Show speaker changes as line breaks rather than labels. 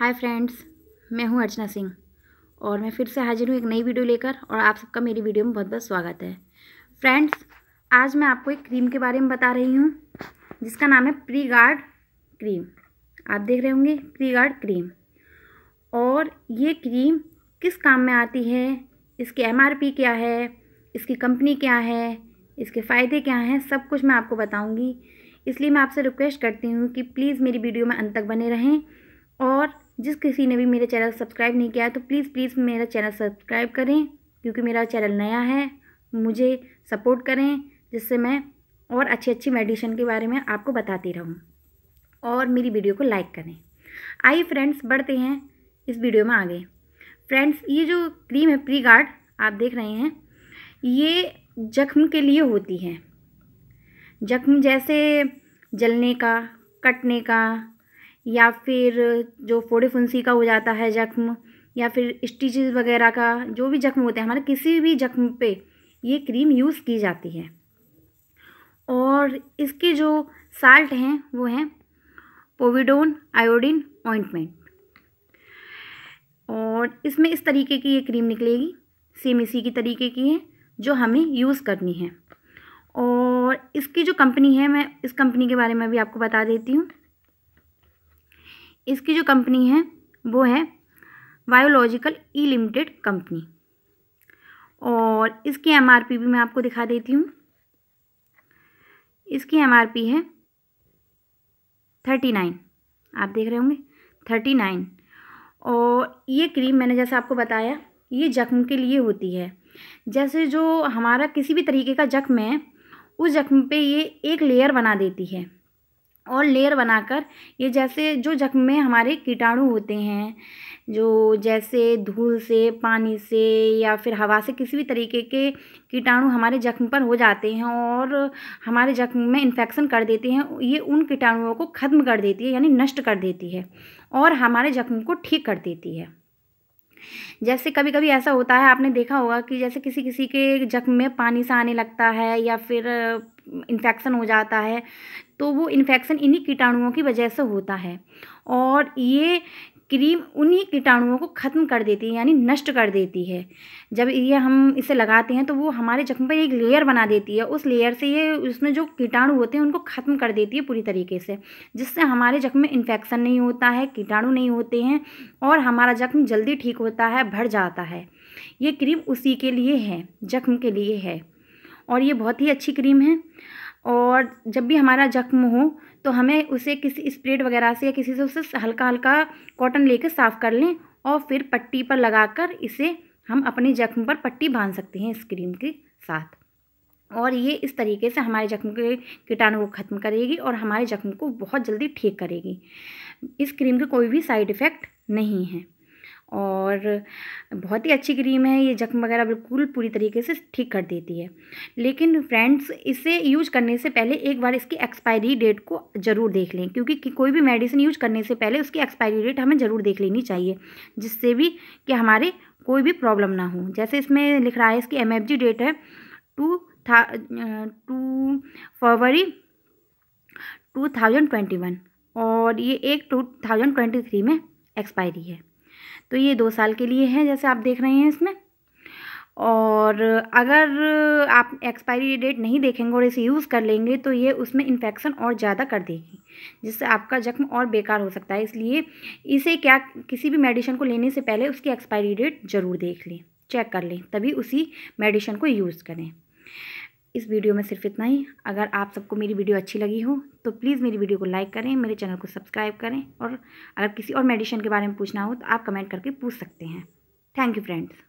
hi friends मैं हूं अर्चना सिंह और मैं फिर से हाजिर हूं एक नई वीडियो लेकर और आप सबका मेरी वीडियो में बहुत बहुत स्वागत है फ्रेंड्स आज मैं आपको एक क्रीम के बारे में बता रही हूं जिसका नाम है प्री गार्ड क्रीम आप देख रहे होंगे प्री गार्ड क्रीम और ये क्रीम किस काम में आती है इसकी एम क्या है इसकी कंपनी क्या है इसके फ़ायदे क्या हैं सब कुछ मैं आपको बताऊँगी इसलिए मैं आपसे रिक्वेस्ट करती हूँ कि प्लीज़ मेरी वीडियो में अंत तक बने रहें और जिस किसी ने भी मेरा चैनल सब्सक्राइब नहीं किया है तो प्लीज़ प्लीज़ मेरा चैनल सब्सक्राइब करें क्योंकि मेरा चैनल नया है मुझे सपोर्ट करें जिससे मैं और अच्छी अच्छी मेडिटेशन के बारे में आपको बताती रहूँ और मेरी वीडियो को लाइक करें आइए फ्रेंड्स बढ़ते हैं इस वीडियो में आगे फ्रेंड्स ये जो क्रीम है प्री गार्ड आप देख रहे हैं ये जख्म के लिए होती है जख्म जैसे जलने का कटने का या फिर जो फोड़े फुंसी का हो जाता है जख्म या फिर स्टिचेस वगैरह का जो भी जख्म होते हैं हमारे किसी भी जख्म पे ये क्रीम यूज़ की जाती है और इसके जो साल्ट हैं वो हैं पोविडोन आयोडीन ऑइंटमेंट और इसमें इस तरीके की ये क्रीम निकलेगी सेम इसी की तरीके की है जो हमें यूज़ करनी है और इसकी जो कंपनी है मैं इस कंपनी के बारे में भी आपको बता देती हूँ इसकी जो कंपनी है वो है बायोलॉजिकल ई लिमिटेड कंपनी और इसकी एमआरपी भी मैं आपको दिखा देती हूँ इसकी एमआरपी है थर्टी नाइन आप देख रहे होंगे थर्टी नाइन और ये क्रीम मैंने जैसा आपको बताया ये जख्म के लिए होती है जैसे जो हमारा किसी भी तरीके का जख्म है उस जख्म पे ये एक लेयर बना देती है और लेयर बनाकर ये जैसे जो जख्म में हमारे कीटाणु होते हैं जो जैसे धूल से पानी से या फिर हवा से किसी भी तरीके के कीटाणु हमारे जख्म पर हो जाते हैं और हमारे जख्म में इन्फेक्शन कर देते हैं ये उन कीटाणुओं को ख़त्म कर देती है यानी नष्ट कर देती है और हमारे जख्म को ठीक कर देती है जैसे कभी कभी ऐसा होता है आपने देखा होगा कि जैसे किसी किसी के जख्म में पानी सा आने लगता है या फिर इन्फेक्शन हो जाता है तो वो इन्फेक्शन इन्हीं कीटाणुओं की वजह से होता है और ये क्रीम उन्हीं कीटाणुओं को ख़त्म कर देती है यानी नष्ट कर देती है जब ये हम इसे लगाते हैं तो वो हमारे जख्म पर एक लेयर बना देती है उस लेयर से ये उसमें जो कीटाणु होते हैं उनको ख़त्म कर देती है पूरी तरीके से जिससे हमारे जख्म में इन्फेक्शन नहीं होता है कीटाणु नहीं होते हैं और हमारा जख्म जल्दी ठीक होता है भर जाता है ये क्रीम उसी के लिए है जख्म के लिए है और ये बहुत ही अच्छी क्रीम है और जब भी हमारा जख्म हो तो हमें उसे किसी स्प्रेड वगैरह से या किसी से उसे हल्का हल्का कॉटन लेकर साफ़ कर लें और फिर पट्टी पर लगाकर इसे हम अपने जख्म पर पट्टी बांध सकते हैं इस क्रीम के साथ और ये इस तरीके से हमारे जख्म के कीटाणु को ख़त्म करेगी और हमारे जख्म को बहुत जल्दी ठीक करेगी इस क्रीम के कोई भी साइड इफ़ेक्ट नहीं है और बहुत ही अच्छी क्रीम है ये जख्म वगैरह बिल्कुल पूरी तरीके से ठीक कर देती है लेकिन फ्रेंड्स इसे यूज करने से पहले एक बार इसकी एक्सपायरी डेट को ज़रूर देख लें क्योंकि कोई भी मेडिसिन यूज करने से पहले उसकी एक्सपायरी डेट हमें ज़रूर देख लेनी चाहिए जिससे भी कि हमारे कोई भी प्रॉब्लम ना हो जैसे इसमें लिख रहा है इसकी एम डेट है टू था टू फरवरी टू थाउजेंड ट्वेंटी वन और ये एक टू थाउजेंड ट्वेंटी थ्री में एक्सपायरी है तो ये दो साल के लिए है जैसे आप देख रहे हैं इसमें और अगर आप एक्सपायरी डेट नहीं देखेंगे और इसे यूज़ कर लेंगे तो ये उसमें इन्फेक्शन और ज़्यादा कर देगी जिससे आपका जख्म और बेकार हो सकता है इसलिए इसे क्या किसी भी मेडिसिन को लेने से पहले उसकी एक्सपायरी डेट ज़रूर देख लें चेक कर लें तभी उसी मेडिसिन को यूज़ करें इस वीडियो में सिर्फ इतना ही अगर आप सबको मेरी वीडियो अच्छी लगी हो तो प्लीज़ मेरी वीडियो को लाइक करें मेरे चैनल को सब्सक्राइब करें और अगर किसी और मेडिशन के बारे में पूछना हो तो आप कमेंट करके पूछ सकते हैं थैंक यू फ्रेंड्स